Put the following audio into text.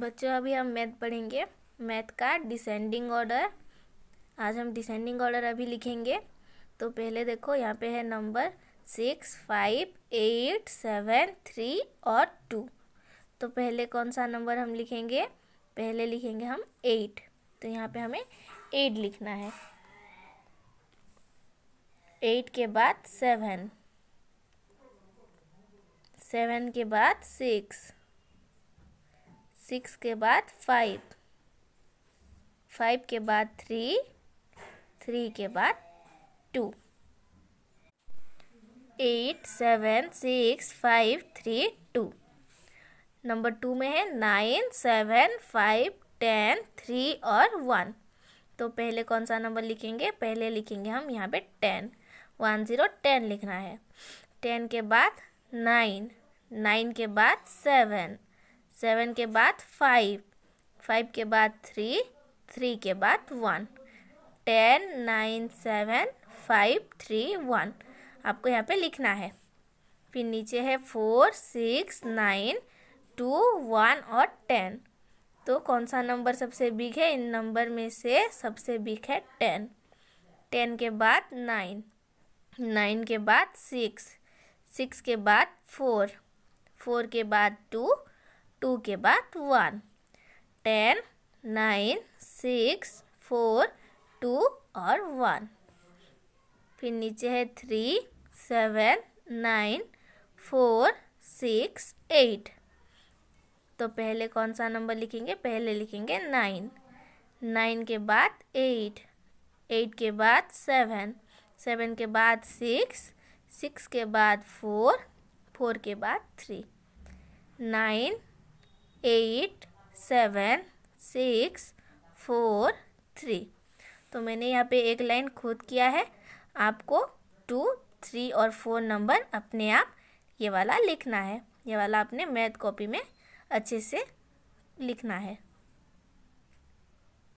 बच्चों अभी हम मैथ पढ़ेंगे मैथ का डिसेंडिंग ऑर्डर आज हम डिसेंडिंग ऑर्डर अभी लिखेंगे तो पहले देखो यहाँ पे है number six five eight seven three और टू तो पहले कौन सा नंबर हम लिखेंगे पहले लिखेंगे हम एट तो यहाँ पे हमें एट लिखना है एट के बाद सेवन सेवन के बाद सिक्स सिक्स के बाद फाइव फाइव के बाद थ्री थ्री के बाद two eight seven six five three two number two में है nine seven five ten three और वन तो पहले कौन सा नंबर लिखेंगे पहले लिखेंगे हम यहाँ पे टेन वन ज़ीरो टेन लिखना है टेन के बाद नाइन नाइन के बाद सेवन सेवन के बाद फाइव फाइव के बाद थ्री थ्री के बाद one ten nine seven five three one आपको यहाँ पे लिखना है फिर नीचे है four six nine two one और टेन तो कौन सा नंबर सबसे बिग है इन नंबर में से सबसे बिग है टेन टेन के बाद नाइन नाइन के बाद सिक्स सिक्स के बाद फोर फोर के बाद टू टू के बाद one ten nine six four two और वन फिर नीचे है three seven nine four six eight तो पहले कौन सा नंबर लिखेंगे पहले लिखेंगे नाइन नाइन के बाद एट एट के बाद सेवन सेवन के बाद सिक्स सिक्स के बाद फोर फोर के बाद three nine eight seven six four three तो मैंने यहाँ पे एक लाइन खुद किया है आपको टू थ्री और फोर नंबर अपने आप ये वाला लिखना है ये वाला अपने मैथ कॉपी में अच्छे से लिखना है